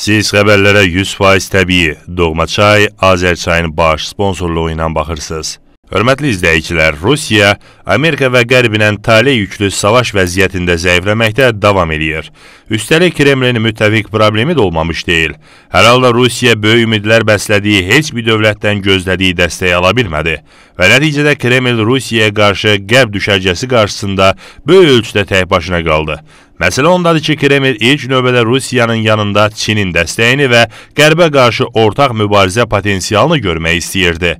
Siz xəbərlərə 100% təbii Doğma çay Azərçayın baş sponsorluğu ilə baxırsınız. Hörmətli izləyicilər, Rusiya Amerika və Qərbinən tale yüklü savaş vəziyyətində zəifləməkdə davam edir. Üstəlik Kremlin müttəfiq problemi də olmamış deyil. Hər halda Rusiya böyük ümidlər bəslədiyi heç bir dövlətdən gözlədiyi dəstəyi ala bilmədi və nəticədə Kreml Rusiyaya qarşı Qərb düşərgəsi qarşısında böyük ölçüdə tək başına qaldı. Məsələ ondadır ki, Kreml ilk növbədə Rusiyanın yanında Çinin dəstəyini və qərbə qarşı ortaq mübarizə potensialını görmək istəyirdi.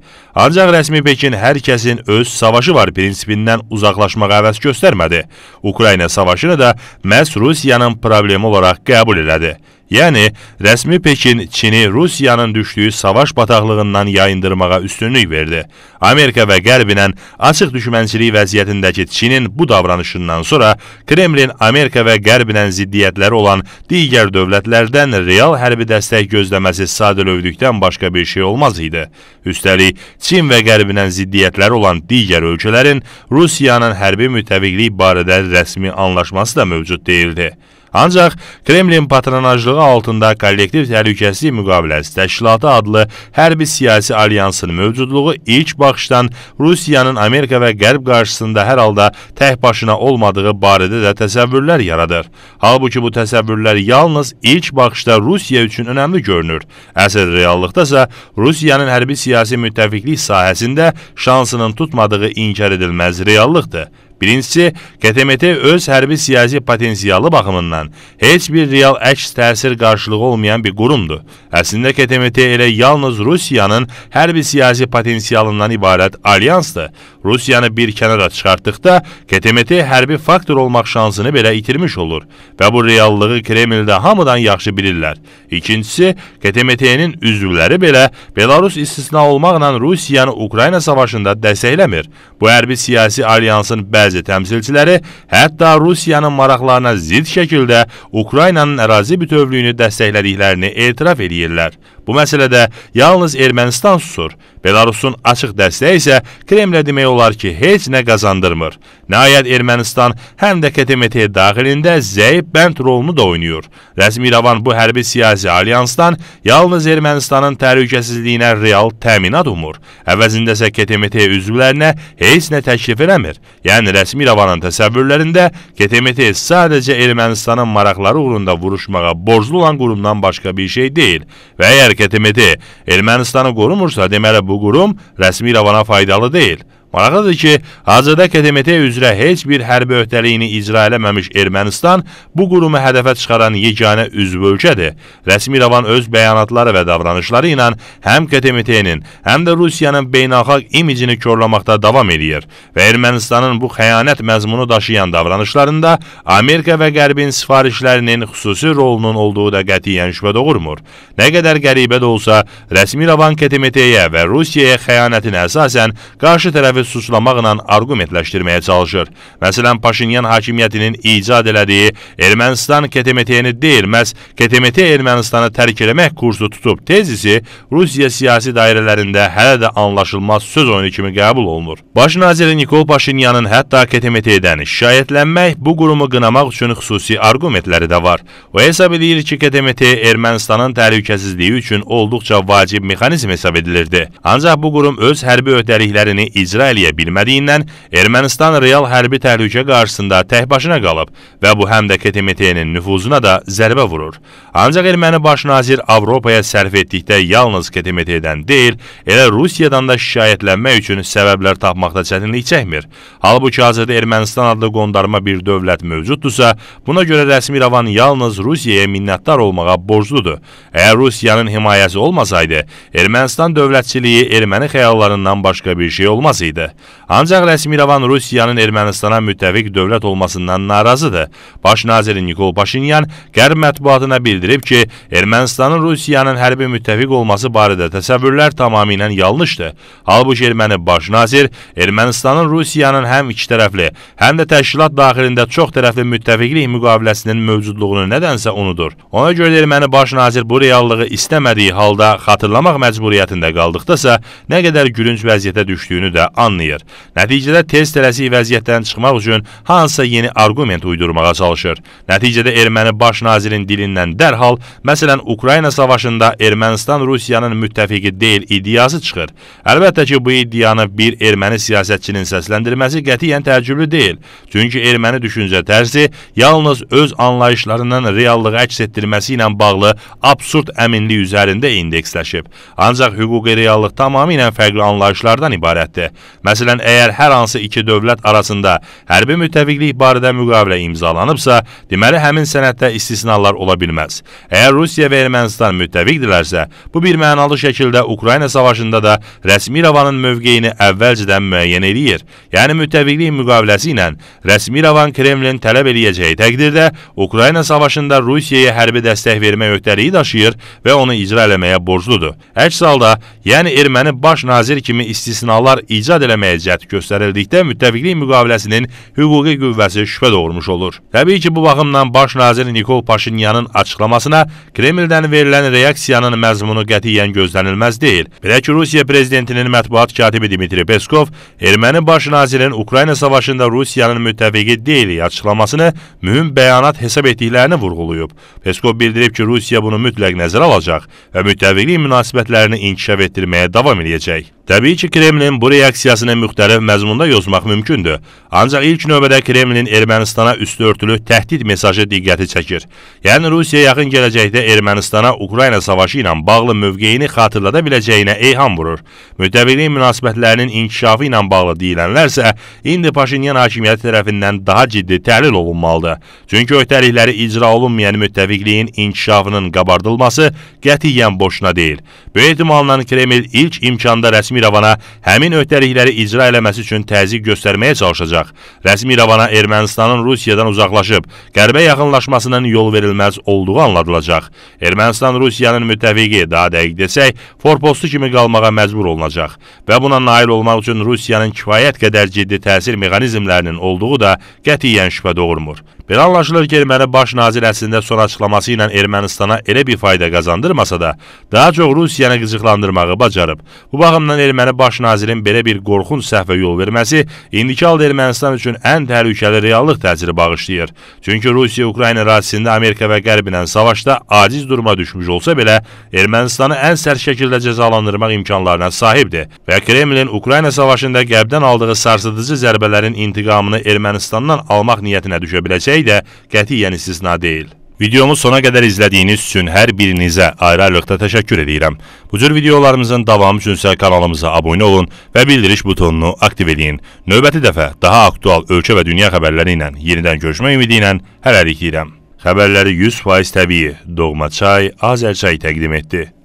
Ancaq rəsmi Pekin hər kəsin öz savaşı var prinsipindən uzaqlaşmağa əvəz göstərmədi. Ukrayna savaşını da məhz Rusiyanın problemi olaraq qəbul elədi. Yəni, rəsmi Pekin Çini Rusiyanın düşdüyü savaş bataqlığından yayındırmağa üstünlük verdi. Amerika və Qərbinən açıq düşmənçilik vəziyyətindəki Çinin bu davranışından sonra Kremlin Amerika və Qərbinən ziddiyyətləri olan digər dövlətlərdən real hərbi dəstək gözləməsi sadə lövdükdən başqa bir şey olmaz idi. Üstəlik, Çin və Qərbinən ziddiyyətləri olan digər ölkələrin Rusiyanın hərbi müttəfiqlik barədə rəsmi anlaşması da mövcud deyildi. Ancaq Kremlin patronajlığı altında kollektiv təhlükəsizlik müqaviləsi təşkilatı adlı hərbi siyasi alyansın mövcudluğu ilk baxışdan Rusiyanın Amerika və Qərb qarşısında hər halda tək başına olmadığı barədə də təsəvvürlər yaradır. Halbuki bu təsəvvürlər yalnız ilk baxışda Rusiya üçün önəmli görünür. Əsl reallıqdasa Rusiyanın hərbi siyasi müttəfiqlik sahəsində şansının tutmadığı inkar edilməz reallıqdır. Birincisi, KTMT öz hərbi siyasi potensialı baxımından heç bir real əks təsir qarşılığı olmayan bir qurumdur. Əslində KTMT elə yalnız Rusiyanın hərbi siyasi potensialından ibarət alyansdır. Rusiyanı bir kənara çıxartdıqda KTMT hərbi faktor olmaq şansını belə itirmiş olur və bu reallığı Kremldə hamıdan yaxşı bilirlər. İkincisi, KTMT-nin üzvləri belə Belarus istisna olmaqla Rusiyanı Ukrayna savaşında dəstəkləmir. Bu hərbi siyasi alyansın bəzi təmsilçiləri hətta Rusiyanın maraqlarına zidd şəkildə Ukraynanın ərazi bütövlüyünü dəstəklədiklərini etiraf edirlər. Bu məsələdə yalnız Ermənistan susur. Belarusun açıq dəstəyi isə Kremlə demək olar ki, heç nə qazandırmır. Nəhayət Ermənistan həm də KTMT daxilində zəif bənd rolunu da oynayır. Rəsmi İrəvan bu hərbi siyasi alyansdan yalnız Ermənistanın təhlükəsizliyinə real təminat umur. Əvəzində isə KTMT üzvlərinə heç nə təklif eləmir. Yəni rəsmi İrəvanın təsəvvürlərində KTMT sadəcə Ermənistanın maraqları uğrunda vuruşmağa borclu olan qurumdan başqa bir şey deyil. Və əgər hərəkət etmədi. Ermənistana qorumursa, deməli bu qurum rəsmi İrəvana faydalı deyil. Maraqlıdır ki, hazırda KTMT üzrə heç bir hərbi öhdəliyini icra eləməmiş Ermənistan bu qurumu hədəfə çıxaran yeganə üzvü ölkədir. Rəsmi İrəvan öz bəyanatları və davranışları ilə həm KTMT-nin, həm də Rusiyanın beynəlxalq imicini körləməkdə davam edir və Ermənistanın bu xəyanət məzmunu daşıyan davranışlarında Amerika və Qərbin sifarişlərinin xüsusi rolunun olduğu da qətiyyən şübhə doğurmur. Nə qədər qəribə də olsa, rəsmi İrəvan KTMT-yə və Rusiyaya xəyanətin əsasən qarşı tərəfi və suçlamaqla arqumentləşdirməyə çalışır. Məsələn, Paşinyan hakimiyyətinin icad elədiyi Ermənistan KTMT-ni deyil, məhz KTMT Ermənistanı tərk eləmək kursu tutub. Tezisi Rusiya siyasi dairələrində hələ də anlaşılmaz söz oyunu kimi qəbul olunur. Baş naziri Nikol Paşinyanın hətta KTMT-dən şikayətlənmək bu qurumu qınamaq üçün xüsusi arqumentləri də var. O hesab edir ki, KTMT Ermənistanın təhlükəsizliyi üçün olduqca vacib mexanizm hesab edilirdi. Ancaq bu qurum öz hərbi öhdəliklərini icra irəliyə bilmədiyindən Ermənistan real hərbi təhlükə qarşısında təhbaşına qalıb və bu həm də KTMT-nin nüfuzuna da zərbə vurur. Ancaq erməni baş nazir Avropaya sərf etdikdə yalnız KTMT-dən deyil, elə Rusiyadan da şikayətlənmək üçün səbəblər tapmaqda çətinlik çəkmir. Halbuki hazırda Ermənistan adlı qondarma bir dövlət mövcuddursa, buna görə rəsmi İrəvan yalnız Rusiyaya minnətdar olmağa borcludur. Əgər Rusiyanın himayəsi olmasaydı, Ermənistan dövlətçiliyi erməni xəyallarından başqa bir şey olmasaydı. the Ancaq Rəsmirəvan Rusiyanın Ermənistana müttəfiq dövlət olmasından narazıdır. Baş naziri Nikol Paşinyan Qərb mətbuatına bildirib ki, Ermənistanın Rusiyanın hərbi müttəfiq olması barədə təsəvvürlər tamamilə yanlışdır. Halbuki erməni baş nazir Ermənistanın Rusiyanın həm iki tərəfli, həm də təşkilat daxilində çox tərəfli müttəfiqlik müqaviləsinin mövcudluğunu nədənsə unudur. Ona görə də erməni baş nazir bu reallığı istəmədiyi halda xatırlamaq məcburiyyətində qaldıqdasa, nə qədər gülünc vəziyyətə düşdüyünü də anlayır. Nəticədə tez tələsik vəziyyətdən çıxmaq üçün hansısa yeni argument uydurmağa çalışır. Nəticədə erməni baş nazirin dilindən dərhal, məsələn, Ukrayna savaşında Ermənistan Rusiyanın müttəfiqi deyil iddiası çıxır. Əlbəttə ki, bu iddianı bir erməni siyasətçinin səsləndirməsi qətiyyən təəccüblü deyil. Çünki erməni düşüncə tərzi yalnız öz anlayışlarından reallığı əks etdirməsi ilə bağlı absurd əminlik üzərində indeksləşib. Ancaq hüquqi reallıq tamamilə fərqli anlayışlardan ibarətdir. Məsələn, əgər hər hansı iki dövlət arasında hərbi müttəfiqlik barədə müqavilə imzalanıbsa, deməli həmin sənəddə istisnalar ola bilməz. Əgər Rusiya və Ermənistan müttəfiqdirlərsə, bu bir mənalı şəkildə Ukrayna savaşında da rəsmi Ravanın mövqeyini əvvəlcədən müəyyən eləyir. Yəni müttəfiqlik müqaviləsi ilə rəsmi Ravan Kremlin tələb eləyəcəyi təqdirdə Ukrayna savaşında Rusiyaya hərbi dəstək vermək öhdəliyi daşıyır və onu icra eləməyə borcludur. Əks halda, yəni erməni baş nazir kimi istisnalar icad eləməyə cəhd diqqət göstərildikdə müttəfiqlik müqaviləsinin hüquqi qüvvəsi şübhə doğurmuş olur. Təbii ki, bu baxımdan baş nazir Nikol Paşinyanın açıqlamasına Kremldən verilən reaksiyanın məzmunu qətiyyən gözlənilməz deyil. Belə ki, Rusiya prezidentinin mətbuat katibi Dmitri Peskov erməni baş nazirinin Ukrayna savaşında Rusiyanın müttəfiqi deyil açıqlamasını mühüm bəyanat hesab etdiklərini vurğulayıb. Peskov bildirib ki, Rusiya bunu mütləq nəzərə alacaq və müttəfiqlik münasibətlərini inkişaf etdirməyə davam edəcək. Təbii ki, Kremlin bu reaksiyasını müxtəlif məzmunda yozmaq mümkündür. Ancaq ilk növbədə Kremlin Ermənistana üstüörtülü təhdid mesajı diqqəti çəkir. Yəni Rusiya yaxın gələcəkdə Ermənistana Ukrayna savaşı ilə bağlı mövqeyini xatırlada biləcəyinə eyham vurur. Müttəfiqlik münasibətlərinin inkişafı ilə bağlı deyilənlərsə indi Paşinyan hakimiyyəti tərəfindən daha ciddi təhlil olunmalıdır. Çünki öhdəlikləri icra olunmayan müttəfiqliyin inkişafının qabardılması qətiyyən boşuna deyil. Böyük ehtimalla Kreml ilk imkanda rəsmi İrəvana həmin öhdəlikləri icra eləməsi üçün təzyiq göstərməyə çalışacaq. Rəsmi İrəvana Ermənistanın Rusiyadan uzaqlaşıb, qərbə yaxınlaşmasının yol verilməz olduğu anladılacaq. Ermənistan Rusiyanın müttəfiqi, daha dəqiq desək, forpostu kimi qalmağa məcbur olunacaq və buna nail olmaq üçün Rusiyanın kifayət qədər ciddi təsir mexanizmlərinin olduğu da qətiyyən şübhə doğurmur. Belə anlaşılır ki, erməni baş nazir əslində son açıqlaması ilə Ermənistana elə bir fayda qazandırmasa da, daha çox Rusiyanı qıcıqlandırmağı bacarıb. Bu baxımdan erməni baş nazirin belə bir qorxunc səhvə yol verməsi indiki halda Ermənistan üçün ən təhlükəli reallıq təsiri bağışlayır. Çünki Rusiya Ukrayna ərazisində Amerika və Qərb ilə savaşda aciz duruma düşmüş olsa belə, Ermənistanı ən sərt şəkildə cəzalandırmaq imkanlarına sahibdir və Kremlin Ukrayna savaşında Qərbdən aldığı sarsıdıcı zərbələrin intiqamını Ermənistandan almaq niyyətinə düşə biləcək etmək də qətiyyən istisna deyil. Videomu sona qədər izlədiyiniz üçün hər birinizə ayrı-ayrılıqda təşəkkür edirəm. Bu cür videolarımızın davamı üçünsə kanalımıza abunə olun və bildiriş butonunu aktiv edin. Növbəti dəfə daha aktual ölkə və dünya xəbərləri ilə yenidən görüşmək ümidi ilə hələlik deyirəm. Xəbərləri 100% təbii Doğma Çay Azərçay təqdim etdi.